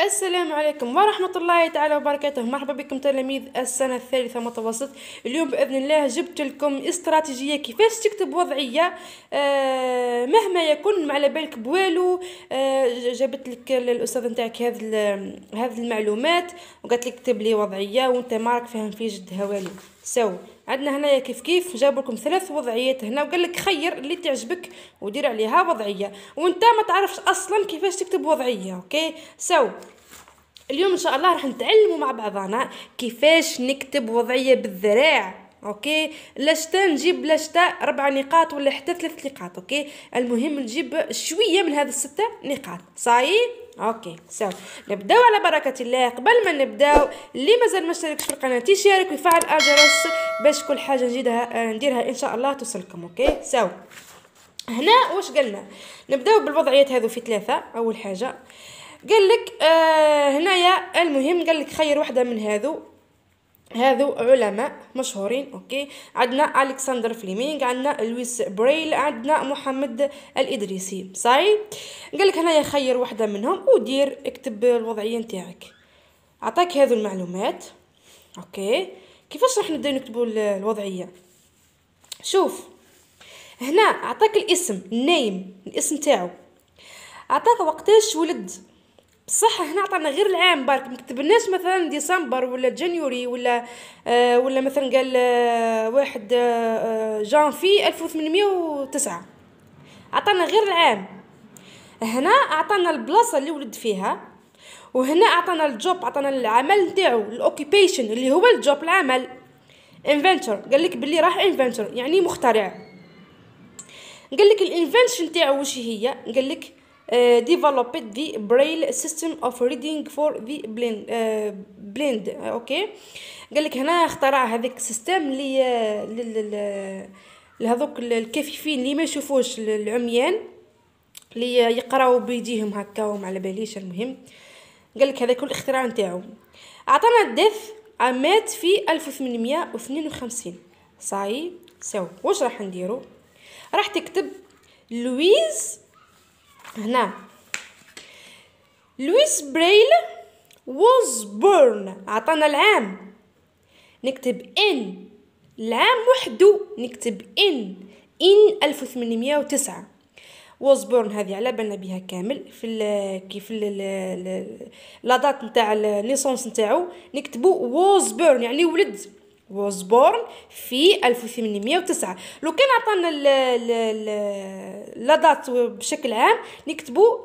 السلام عليكم ورحمة الله تعالى وبركاته مرحبا بكم تلاميذ السنة الثالثة متوسط اليوم بإذن الله جبت لكم استراتيجية كيفاش تكتب وضعية آه مهما يكون ما على بالك بوالو آه جابت لك الأستاذ نتاعك هذه المعلومات وقالت لك اكتب لي وضعية وانت مارك فاهم في جد هوالي سو عندنا هنايا كيف كيف جابوا لكم ثلاث وضعيات هنا وقال لك خير اللي تعجبك ودير عليها وضعيه وانت ما تعرفش اصلا كيفاش تكتب وضعيه اوكي سو اليوم ان شاء الله راح نتعلموا مع بعضنا كيفاش نكتب وضعيه بالذراع اوكي لاشتا نجيب لاشتا ربع نقاط ولا حتى ثلاث نقاط اوكي المهم نجيب شويه من هذه السته نقاط صايي اوكي سو نبداو على بركه الله قبل ما نبداو اللي مازال ما اشتركش في القناه تيشارك ويفعل الجرس باش كل حاجه نجدها نديرها ان شاء الله توصلكم اوكي سو هنا واش قلنا نبداو بالوضعيات هذو في ثلاثه اول حاجه قال لك آه هنايا المهم قال لك خير وحده من هذو هذو علماء مشهورين اوكي عندنا الكسندر فليمينغ عندنا لويس بريل عندنا محمد الادريسي صاي قال لك هنايا خير وحده منهم ودير اكتب الوضعيه نتاعك عطاك هذو المعلومات اوكي كيفاش راح نبداو نكتبوا الوضعيه شوف هنا عطاك الاسم نيم الاسم تاعو عطاك وقتاش ولد بصح هنا عطانا غير العام برك مكتبناش مثلا ديسمبر ولا جانيوري ولا آه ولا مثلا قال آه واحد آه, آه، جانفي 1809 عطانا غير العام هنا عطانا البلاصه اللي ولد فيها وهنا عطانا الجوب عطانا العمل نتاعو الاوكيبيشن اللي هو الجوب العمل انفنتور قال لك باللي راح انفنتور يعني مخترع قال لك الانفنشن نتاعو واش هي قال لك Uh, developed the braille system of reading for the blind uh, blind اوكي قال لك هنا اخترع هذاك السيستم لي لهذوك الكفيفين اللي ما يشوفوش العميان اللي يقراو بيديهم هكا وما على باليش المهم قال لك هذا كل اختراع نتاعو عطانا الدف مات في 1852 صاي سو واش راح نديرو راح تكتب لويز هنا لويس بريل was born عطانا العام نكتب ان العام وحده نكتب ان ان 1809 وزبورن هذه على بالنا بها كامل في ال كيف لا دات نتاع النيسونس نتاعو نكتبو وزبورن يعني ولد was born في 1809 لو كان عطانا ال لا دات بشكل عام نكتبو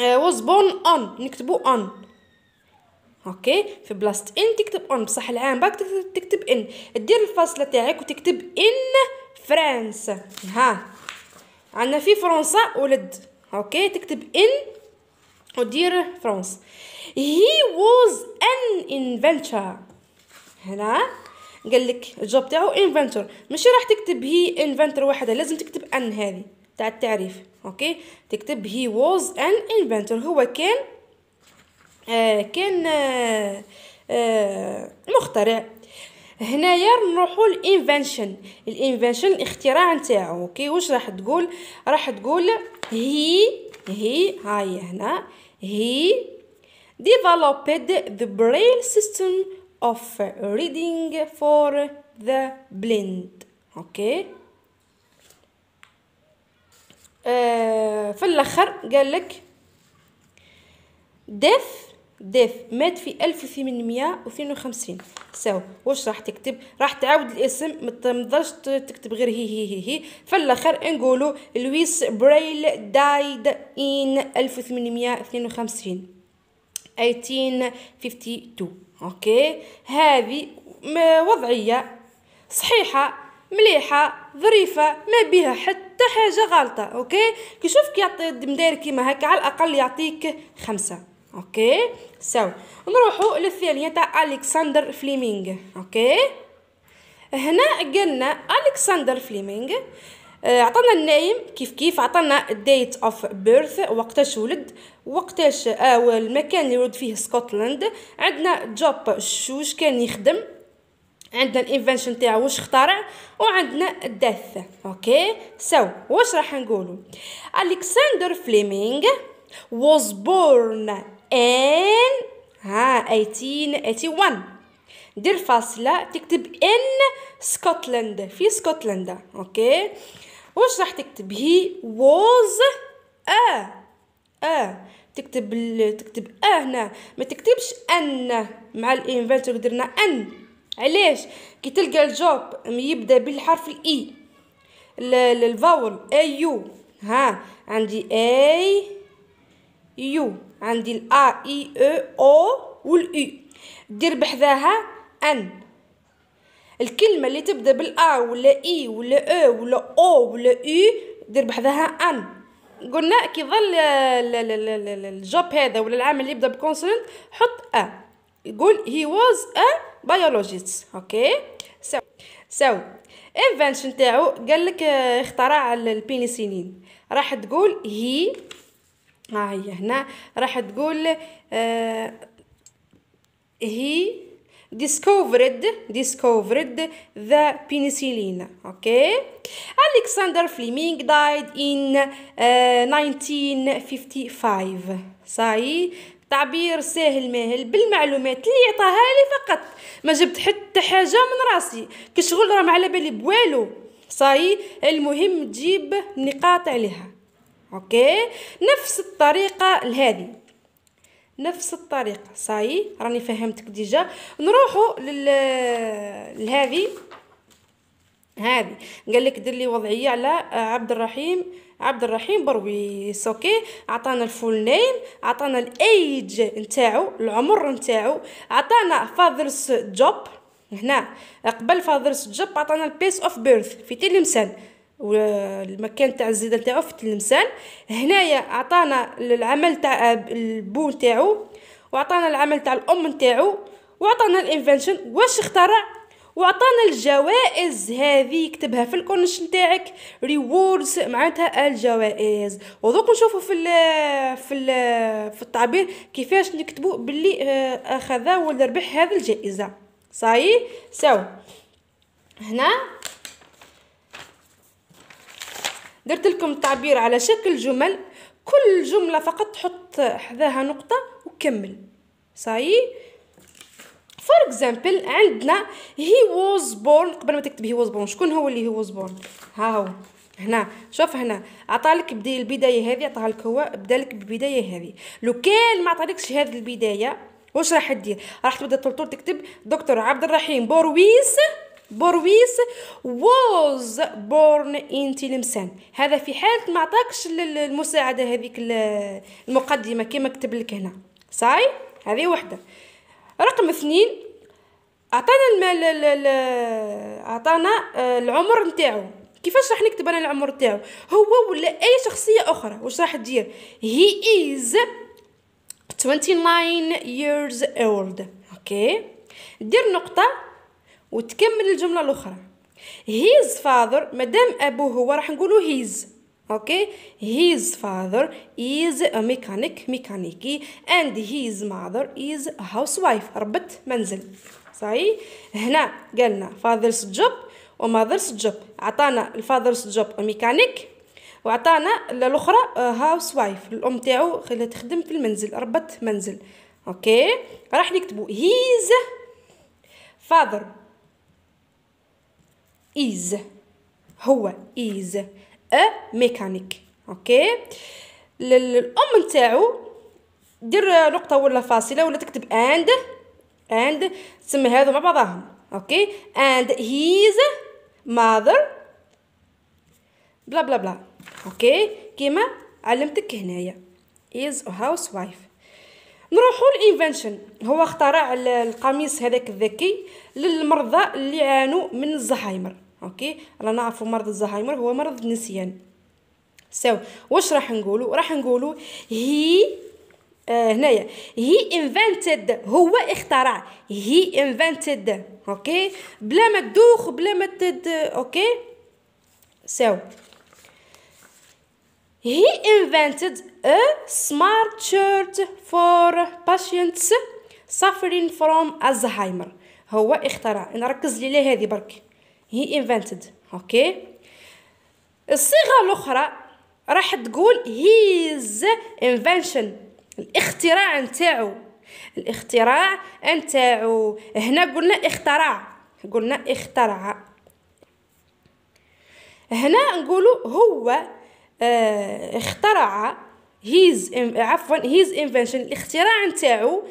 آه، was born on نكتبو on اوكي في بلاست ان تكتب اون بصح العام باك تكتب ان دير الفاصله تاعك وتكتب ان فرانس ها عندنا في فرنسا ولد اوكي تكتب ان ودير فرنسا هي ووز ان انفنتشر هنا قال لك الجوب تاعو انفنتور ماشي راح تكتب هي انفنتور وحده لازم تكتب ان هذه تاع التعريف اوكي تكتب هي ووز ان انفنتور هو كان آه كان آه آه مخترع هنايا نروحوا للانفنشن الانفنشن الاختراع نتاعو اوكي واش راح تقول راح تقول هي هي هاي هنا هي ديفلوبيد ذا بريل سيستم of reading for the blind اوكي آه، في الاخر قال لك ديف ديف مات في 1852 ساو واش راح تكتب راح تعاود الاسم ما تقدرش تكتب غير هي هي هي, هي. في الاخر نقولوا لويس برايل دايد ان 1852 1852 اوكي هذه وضعيه صحيحه مليحه ظريفه ما بها حتى حاجه غلطه اوكي كي شوف كي يعطي مداير كيما هكا على الاقل يعطيك خمسة اوكي سو نروحوا للثانيه تاع الكسندر فليمينغ اوكي هنا قلنا الكسندر فليمينغ آه، عطانا النايم كيف كيف عطانا ديت اوف بيرث وقتاش ولد وقتاش اه المكان اللي يرد فيه سكوتلاند عندنا جوب شوش كان يخدم عندنا الانفنشن تاعو واش اخترع وعندنا الدث اوكي سو so, واش راح نقولوا الكسندر فليمينغ was born in ها 1881 دير فاصله تكتب ان سكوتلاند في سكوتلاند اوكي واش راح تكتب هي was a اه تكتب ال... تكتب اه هنا ما تكتبش ان مع الانفنتور درنا ان علاش كي تلقى الجوب يبدا بالحرف الاي e. الفاول اي يو ها عندي اي يو عندي الا اي او e، e، والاي دير بحذاها ان الكلمه اللي تبدا بالا ولا اي ولا او ولا او ولا اي دير بحذاها ان قلنا كي ظل الجوب هذا ولا العمل اللي يبدا بكونسونانت حط ا يقول هي واز ا بيولوجيست اوكي سو سو انفنشن تاعو قال لك آه، اختراع البينيسيلين راح تقول هي آه، ها هي هنا راح تقول هي آه، discovered discovered the penicillin okay Alexander Fleming died in uh, 1955 صحيح تعبير ساهل ماهل بالمعلومات اللي عطاها لي فقط ما جبت حتى حاجه من راسي كشغل راه ما على بالي بوالو صحيح المهم تجيب نقاط عليها اوكي نفس الطريقه لهذه نفس الطريقه صاي راني فهمتك ديجا نروحوا لل لهذه هذه قال لك دير لي وضعيه على عبد الرحيم عبد الرحيم برويس اوكي عطانا الفول نيم عطانا الايج نتاعو العمر نتاعو عطانا فاذرس جوب هنا قبل فاذرس جوب عطانا البيس اوف بيرث في تلمسان والمكان تاع الزيده نتاعو في التلمسان هنايا عطانا العمل تاع البو نتاعو وعطانا العمل تاع الام نتاعو وعطانا الانفنشن واش اخترع وعطانا الجوائز هذه كتبها في الكونش نتاعك ريوردز معناتها الجوائز ودوك نشوفوا في الـ في الـ في التعبير كيفاش نكتبوا باللي اخذ آه، ولا ربح هذه الجائزه صاي سو هنا درت لكم تعبير على شكل جمل كل جمله فقط تحط حذاها نقطه وكمل صاي فور اكزامبل عندنا هي ووز بورن قبل ما تكتب هي ووز بورن شكون هو اللي هي ووز بورن ها هو هنا شوف هنا عطالك بدي البدايه هذه عطاها لك هو بدالك بالبدايه هذه لو كان ما عطالكش هذه البدايه واش راح دير راح تبدا طول تكتب دكتور عبد الرحيم بورويس بورويس ووز بورن ان تلمسان هذا في حالة ما عطاكش المساعدة هذيك المقدمة كما كتب لك هنا صاي هذه وحدة رقم اثنين اعطانا المال اعطانا آه، العمر نتاعو كيفاش راح نكتب انا العمر نتاعو هو ولا اي شخصيه اخرى واش راح تدير هي از 29 years old اوكي دير نقطه وتكمل الجمله الاخرى هيز فاذر مادام ابوه هو راح نقولوا هيز اوكي هيز فاذر از ا ميكانيك ميكانيكي اند هيز ماذر از هاوس وايف ربت منزل صحيح هنا قالنا فاذرز جوب وماذرز جوب عطانا الفاذرز جوب ميكانيك وعطانا الاخرى هاوس وايف الام تاعو خليها تخدم في المنزل ربت منزل اوكي راح نكتبوا هيز فاذر is هو is a mechanic اوكي الام نتاعو دير نقطه ولا فاصله ولا تكتب and and تسمي هذو مع بعضهم اوكي and his mother بلا بلا بلا اوكي كيما علمتك هنايا is a housewife نروحوا الانفنشن هو اخترع القميص هذاك الذكي للمرضى اللي عانوا من الزهايمر اوكي رانا نعرفوا مرض الزهايمر هو مرض النسيان سو واش راح نقولوا راح نقولوا آه، هي هنايا هي انفنتد هو اخترع هي انفنتد اوكي بلا ما تدوخ بلا ما تد اوكي سو هي انفنتد ا سمارت شيرت فور باشينتس suffering from الزهايمر هو اخترع نركز لي هذه برك هي invented اوكي الصيغه الاخرى راح تقول هيز انفنشن الاختراع نتاعو الاختراع نتاعو هنا قلنا آه، اخترع قلنا اخترع هنا نقولوا هو اخترع هيز عفوا هيز انفنشن الاختراع نتاعو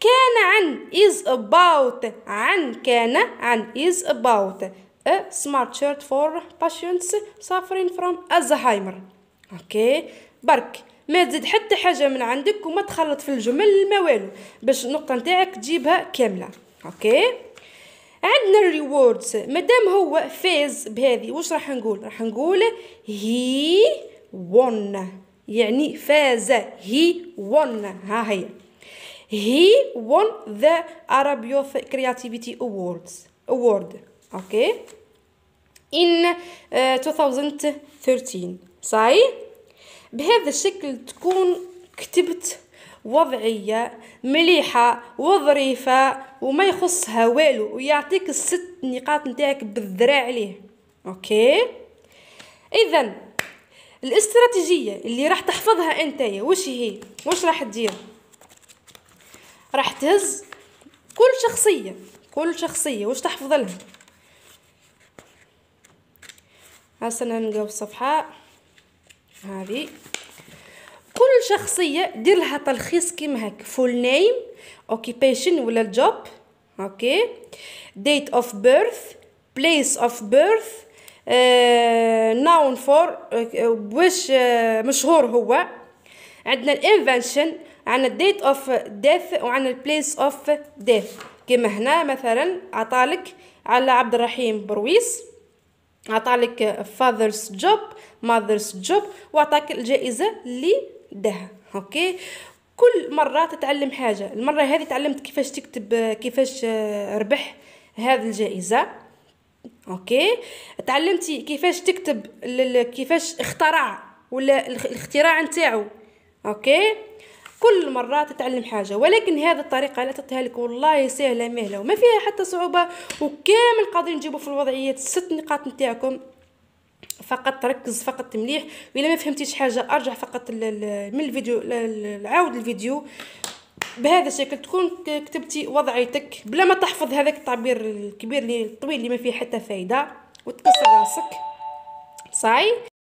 كان عن is about عن كان عن is about a smart shirt for patients suffering from Alzheimer اوكي برك ما تزيد حتى حاجة من عندك وما تخلط في الجمل ما والو باش النقطة نتاعك تجيبها كاملة اوكي عندنا الريوردز مادام هو فاز بهذه واش راح نقول راح نقول هي won يعني فاز هي won ها هي هي won the Arab Youth Creativity Awards award اوكي ان آه، 2013 صحيح بهذا الشكل تكون كتبت وضعية مليحة وظريفة وما يخصها والو ويعطيك الست نقاط نتاعك بالذراع عليه اوكي اذا الاستراتيجية اللي راح تحفظها انت وش هي وش راح تدير راح تهز كل شخصية كل شخصية وش تحفظ لها هسه نلقاو الصفحة هذه كل شخصية دير لها تلخيص كيما هاك فول نيم اوكيبيشن ولا الجوب اوكي ديت اوف بيرث بليس اوف بيرث ناون فور واش مشهور هو عندنا الانفنشن عندنا الديت اوف ديث وعندنا البليس اوف ديث كيما هنا مثلا عطالك على عبد الرحيم برويس عطالك فاذرز جوب ماذرز جوب وعطاك الجائزه اللي داها اوكي كل مره تتعلم حاجه المره هذه تعلمت كيفاش تكتب كيفاش آه، ربح هذه الجائزه اوكي تعلمتي كيفاش تكتب كيفاش اخترع ولا الاختراع نتاعو اوكي كل مره تتعلم حاجه ولكن هذه الطريقه لا عطيتها لك والله سهله مهله وما فيها حتى صعوبه وكامل قادرين تجيبوا في الوضعيه ست نقاط نتاعكم فقط ركز فقط مليح والا ما فهمتيش حاجه ارجع فقط من الفيديو عاود الفيديو بهذا الشكل تكون كتبتي وضعيتك بلا ما تحفظ هذاك التعبير الكبير اللي الطويل اللي ما فيه حتى فايده وتكسر راسك صاي